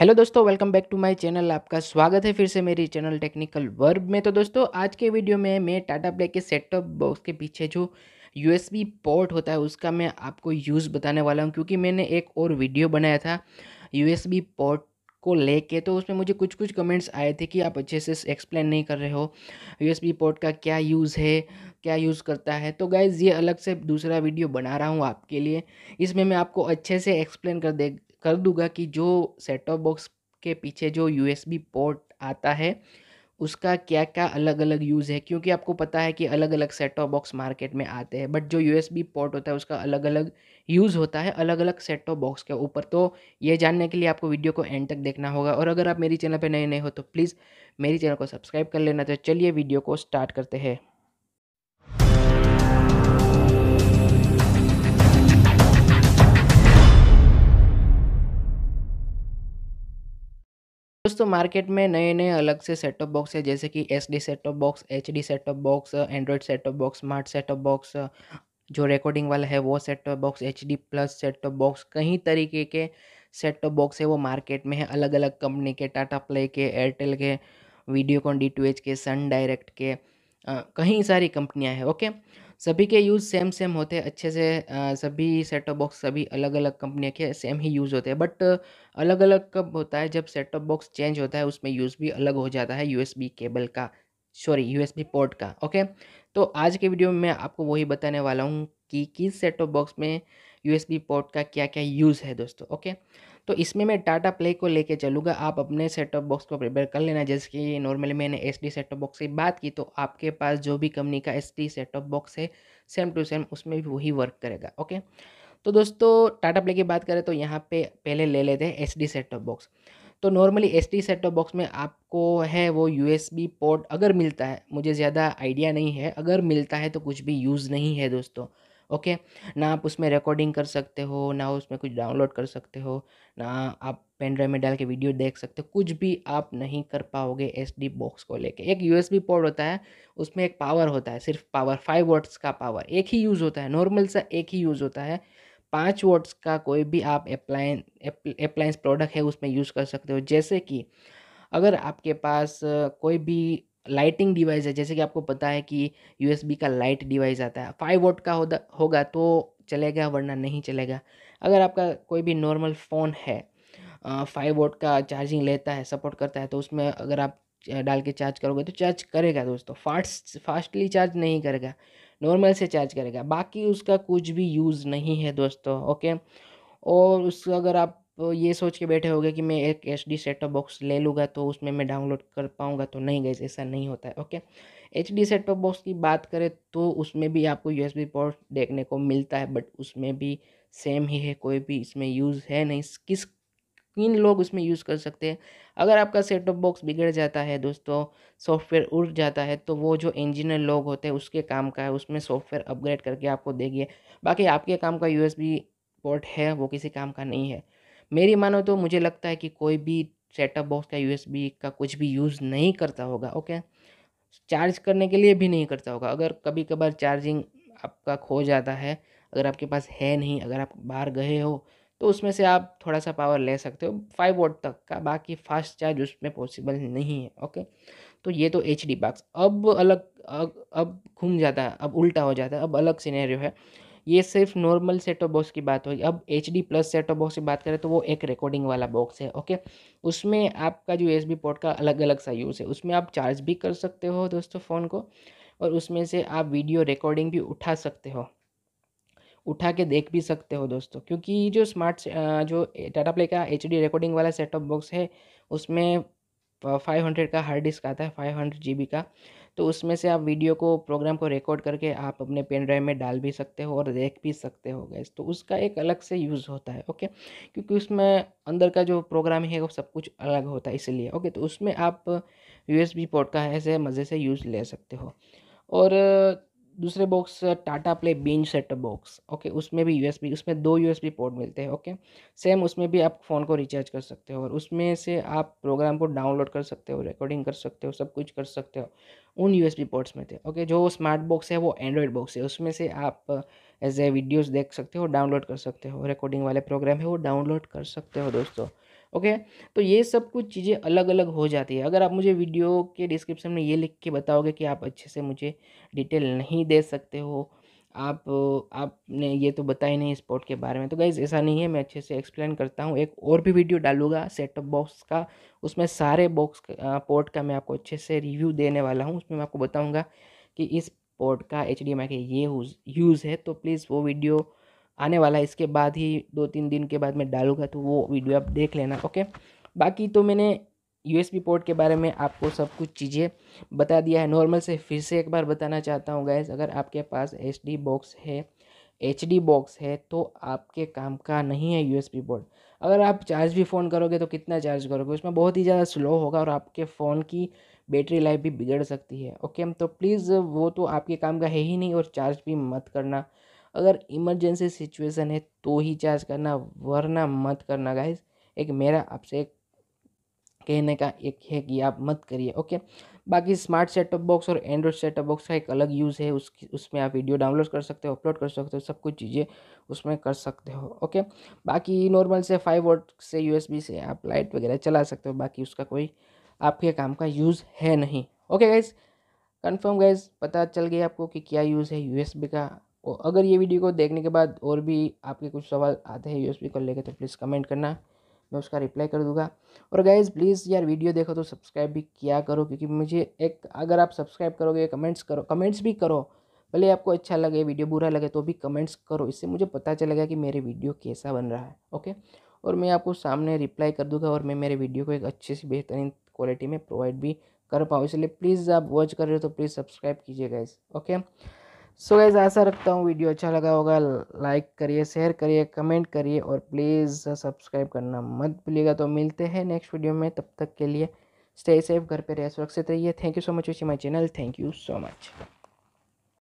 Hello दोस्तों welcome back to my channel आपका स्वागत है फिर से मेरी चैनल टेक्निकल वर्ब में तो दोस्तों आज के वीडियो में मैं टाटा प्ले के सेट टॉप बॉक्स के पीछे जो यूएसबी पोर्ट होता है उसका मैं आपको यूज़ बताने वाला हूँ क्योंकि मैंने एक और वीडियो बनाया था यूएसबी पोर्ट को लेके तो उसमें मुझे कुछ कुछ कमेंट्स आए थे कि आप अच्छे से एक्सप्लेन नहीं कर रहे हो यूएसबी पोर्ट का क्या यूज़ है क्या यूज़ करता है तो गाइज़ ये अलग से दूसरा वीडियो बना रहा हूँ आपके लिए इसमें मैं आपको अच्छे से एक्सप्लेन कर दे कर दूंगा कि जो सेट टॉप बॉक्स के पीछे जो यू पोर्ट आता है उसका क्या क्या अलग अलग यूज़ है क्योंकि आपको पता है कि अलग अलग सेट टॉप बॉक्स मार्केट में आते हैं बट जो यू पोर्ट होता है उसका अलग अलग यूज़ होता है अलग अलग सेट टॉप बॉक्स के ऊपर तो ये जानने के लिए आपको वीडियो को एंड तक देखना होगा और अगर आप मेरी चैनल पर नए नए हो तो प्लीज़ मेरी चैनल को सब्सक्राइब कर लेना तो चलिए वीडियो को स्टार्ट करते हैं दोस्तों मार्केट में नए नए अलग से सेट टॉप बॉक्स है जैसे कि S D set top box H D set top box Android set top box smart set top box जो रिकॉर्डिंग वाला है वो set top box H D plus set top box कई तरीके के सेट टॉप बॉक्स है वो market में है अलग अलग कंपनी के टाटा प्ले के एयरटेल के वीडियोकॉन डी टू एच के सन डायरेक्ट के कई सारी कंपनियाँ हैं ओके सभी के यूज़ सेम सेम होते हैं अच्छे से सभी सेट टॉप बॉक्स सभी अलग-अलग कंपनियों के सेम ही यूज़ होते हैं बट अलग-अलग कब होता है जब सेट टॉप बॉक्स चेंज होता है उसमें यूज़ भी अलग हो जाता है यू केबल का सॉरी यू पोर्ट का ओके। तो आज के वीडियो में मैं आपको वही बताने वाला हूँ कि किस सेट टॉप बॉक्स में यू पोर्ट का क्या-क्या यूज़ है दोस्तों ओके। तो इसमें मैं टाटा प्ले को लेके चलूँगा आप अपने सेट टॉप बॉक्स को प्रिपेयर कर लेना जैसे कि नॉर्मली मैंने S D set top box की बात की तो आपके पास जो भी कंपनी का S D set top box है सेम टू सेम उसमें भी वही वर्क करेगा ओके तो दोस्तों टाटा प्ले की बात करें तो यहाँ पे पहले ले लेते हैं S D set top box तो normally S D set top box में आपको है वो यू एस बी पोर्ट अगर मिलता है मुझे ज़्यादा आइडिया नहीं है अगर मिलता है तो कुछ भी यूज़ नहीं है दोस्तों ओके ना आप उसमें रिकॉर्डिंग कर सकते हो ना उसमें कुछ डाउनलोड कर सकते हो ना आप पेन ड्राइव में डाल के वीडियो देख सकते हो कुछ भी आप नहीं कर पाओगे एस डी बॉक्स को लेके एक यू एस बी पोर्ट होता है उसमें एक पावर होता है सिर्फ पावर फाइव वर्ड्स का पावर एक ही यूज़ होता है नॉर्मल सा एक ही यूज़ होता है पाँच वर्ड्स का कोई भी आप अप्लाइन अप्लाइंस प्रोडक्ट है उसमें यूज़ कर सकते हो जैसे कि अगर आपके पास कोई भी लाइटिंग डिवाइस है जैसे कि आपको पता है कि यू का लाइट डिवाइस आता है फाइव वोट का होगा तो चलेगा वरना नहीं चलेगा अगर आपका कोई भी नॉर्मल फ़ोन है फाइव वोट का चार्जिंग लेता है सपोर्ट करता है तो उसमें अगर आप डाल के चार्ज करोगे तो चार्ज करेगा दोस्तों फास्ट फास्टली चार्ज नहीं करेगा नॉर्मल से चार्ज करेगा बाकी उसका कुछ भी यूज़ नहीं है दोस्तों ओके और उसका अगर आप तो ये सोच के बैठे होगे कि मैं एक एच डी सेटअप बॉक्स ले लूँगा तो उसमें मैं डाउनलोड कर पाऊँगा तो नहीं गैस ऐसा नहीं होता है okay H D setup box की बात करें तो उसमें भी आपको यू एस बी पोर्ट देखने को मिलता है बट उसमें भी सेम ही है कोई भी इसमें यूज़ है नहीं किस किन लोग उसमें यूज़ कर सकते हैं अगर आपका सेटअप बॉक्स बिगड़ जाता है दोस्तों सॉफ्टवेयर उड़ जाता है तो वो जो इंजीनियर लोग होते हैं उसके काम का है उसमें सॉफ्टवेयर अपग्रेड करके आपको देगी बाकी आपके काम का यूएसबी पोर्ट है वो किसी काम का नहीं है मेरी मानो तो मुझे लगता है कि कोई भी सेटअप बॉक्स का यू का कुछ भी यूज़ नहीं करता होगा ओके चार्ज करने के लिए भी नहीं करता होगा अगर कभी कभार चार्जिंग आपका खो जाता है अगर आपके पास है नहीं अगर आप बाहर गए हो तो उसमें से आप थोड़ा सा पावर ले सकते हो फाइव वोट तक का बाकी फास्ट चार्ज उसमें पॉसिबल नहीं है ओके तो ये तो एच डी बाक्स अब अलग अब घूम जाता है अब उल्टा हो जाता है अब अलग सीनेरियो है ये सिर्फ नॉर्मल सेट ऑफ बॉक्स की बात होगी अब H D plus set of box की बात करें तो वो एक रिकॉर्डिंग वाला बॉक्स है ओके उसमें आपका जो एस पोर्ट का अलग अलग सा यूज़ है उसमें आप चार्ज भी कर सकते हो दोस्तों फ़ोन को और उसमें से आप वीडियो रिकॉर्डिंग भी उठा सकते हो उठा के देख भी सकते हो दोस्तों क्योंकि जो स्मार्ट जो टाटा प्ले का एच रिकॉर्डिंग वाला सेट ऑफ बॉक्स है उसमें फाइव हंड्रेड का हार्ड डिस्क आता है फाइव हंड्रेड जी का तो उसमें से आप वीडियो को प्रोग्राम को रिकॉर्ड करके आप अपने पेन ड्राइव में डाल भी सकते हो और देख भी सकते हो गैस तो उसका एक अलग से यूज़ होता है ओके क्योंकि उसमें अंदर का जो प्रोग्राम है वो सब कुछ अलग होता है इसलिए ओके तो उसमें आप यू एस पोर्ट का ऐसे मज़े से यूज़ ले सकते हो और दूसरे box Tata Play Binge set box okay उसमें भी यूएसबी उसमें दो यूएसबी पोर्ट मिलते हैं ओके सेम उसमें भी आप फ़ोन को रिचार्ज कर सकते हो और उसमें से आप प्रोग्राम को डाउनलोड कर सकते हो रिकॉर्डिंग कर सकते हो सब कुछ कर सकते हो उन यूएसबी पोर्ट्स में थे ओके जो स्मार्ट बॉक्स है वो एंड्रॉयड बॉक्स है उसमें से आप एज ए वीडियोज़ देख सकते हो डाउनलोड कर सकते हो रिकॉर्डिंग वाले प्रोग्राम है वो डाउनलोड कर सकते हो दोस्तों ओके तो ये सब कुछ चीज़ें अलग अलग हो जाती है अगर आप मुझे वीडियो के डिस्क्रिप्शन में ये लिख के बताओगे कि आप अच्छे से मुझे डिटेल नहीं दे सकते हो आप आपने ये तो बताया नहीं स्पोर्ट के बारे में तो गाइज़ ऐसा नहीं है मैं अच्छे से एक्सप्लेन करता हूँ एक और भी वीडियो डालूंगा सेट टॉप बॉक्स का उसमें सारे बॉक्स पोर्ट का मैं आपको अच्छे से रिव्यू देने वाला हूँ उसमें मैं आपको बताऊँगा कि इस पोर्ट का एच डी एम आई का ये यूज़ है तो प्लीज़ वो वीडियो आने वाला है इसके बाद ही दो तीन दिन के बाद मैं डालूंगा तो वो वीडियो आप देख लेना ओके बाकी तो मैंने यूएसबी पोर्ट के बारे में आपको सब कुछ चीज़ें बता दिया है नॉर्मल से फिर से एक बार बताना चाहता हूँ गैस अगर आपके पास एच बॉक्स है एच बॉक्स है तो आपके काम का नहीं है यू पोर्ट अगर आप चार्ज भी फ़ोन करोगे तो कितना चार्ज करोगे उसमें बहुत ही ज़्यादा स्लो होगा और आपके फ़ोन की बैटरी लाइफ भी बिगड़ सकती है ओके तो प्लीज़ वो तो आपके काम का है ही नहीं और चार्ज भी मत करना अगर इमरजेंसी सिचुएशन है तो ही चार्ज करना वरना मत करना गाइज एक मेरा आपसे एक कहने का एक है कि आप मत करिए ओके बाकी स्मार्ट सेटअप बॉक्स और एंड्रॉइड सेटअप बॉक्स का एक अलग यूज़ है उसकी उसमें आप वीडियो डाउनलोड कर सकते हो अपलोड कर सकते हो सब कुछ चीज़ें उसमें कर सकते हो ओके बाकी नॉर्मल से फाइव वोट से यूएसबी से आप लाइट वगैरह चला सकते हो बाकी उसका कोई आपके काम का यूज़ है नहीं ओके गाइज़ कन्फर्म गाइज पता चल गया आपको कि क्या यूज़ है यूएसबी का और अगर ये वीडियो को देखने के बाद और भी आपके कुछ सवाल आते हैं यूएसबी को लेकर तो प्लीज़ कमेंट करना मैं उसका रिप्लाई कर दूंगा और गाइज प्लीज़ यार वीडियो देखो तो सब्सक्राइब भी किया करो क्योंकि मुझे एक अगर आप सब्सक्राइब करोगे कमेंट्स करो कमेंट्स भी करो भले आपको अच्छा लगे वीडियो बुरा लगे तो भी कमेंट्स करो इससे मुझे पता चलेगा कि मेरे वीडियो कैसा बन रहा है ओके और मैं आपको सामने रिप्लाई कर दूंगा और मैं मेरे वीडियो को एक अच्छे से बेहतरीन क्वालिटी में प्रोवाइड भी कर पाऊँ इसलिए प्लीज़ आप वॉच कर रहे हो तो प्लीज़ सब्सक्राइब कीजिए गाइज ओके सो so आशा रखता हूँ वीडियो अच्छा लगा होगा लाइक करिए शेयर करिए कमेंट करिए और प्लीज़ सब्सक्राइब करना मत भूलिएगा तो मिलते हैं नेक्स्ट वीडियो में तब तक के लिए स्टे सेफ घर पे रहिए सुरक्षित रहिए thank you so much watching my channel thank you so much